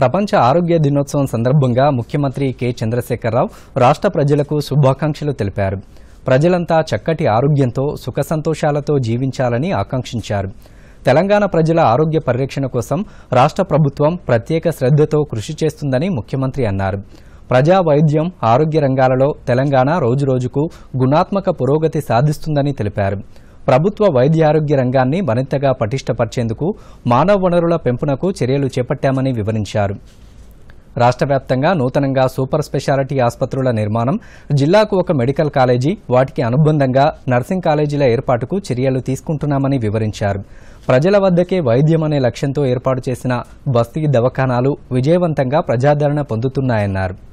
ప్రపంచ ఆరోగ్య దినోత్సవం సందర్భంగా ముఖ్యమంత్రి కె చంద్రశేఖరరావు రాష్ట్ర ప్రజలకు శుభాకాంక్షలు తెలిపారు ప్రజలంతా చక్కటి ఆరోగ్యంతో సుఖ సంతోషాలతో జీవించాలని ఆకాంక్షించారు తెలంగాణ ప్రజల ఆరోగ్య పరిరక్షణ కోసం రాష్ట్ర ప్రభుత్వం ప్రత్యేక శ్రద్ధతో కృషి చేస్తుందని ముఖ్యమంత్రి అన్నారు ప్రజా వైద్యం ఆరోగ్య రంగాలలో తెలంగాణ రోజురోజుకు గుణాత్మక పురోగతి సాధిస్తుందని తెలిపారు ప్రభుత్వ వైద్యారోగ్య రంగాన్ని మరింతగా పటిష్టపరిచేందుకు మానవ వనరుల పెంపునకు చర్యలు చేపట్టామని వివరించారు రాష్ట వ్యాప్తంగా నూతనంగా సూపర్ స్పెషాలిటీ ఆసుపత్రుల నిర్మాణం జిల్లాకు ఒక మెడికల్ కాలేజీ వాటికి అనుబంధంగా నర్సింగ్ కాలేజీల ఏర్పాటుకు చర్యలు తీసుకుంటున్నామని వివరించారు ప్రజల వద్దకే వైద్యం అనే లక్ష్యంతో ఏర్పాటు చేసిన బస్తీ దవాఖానాలు విజయవంతంగా ప్రజాదరణ పొందుతున్నాయన్నారు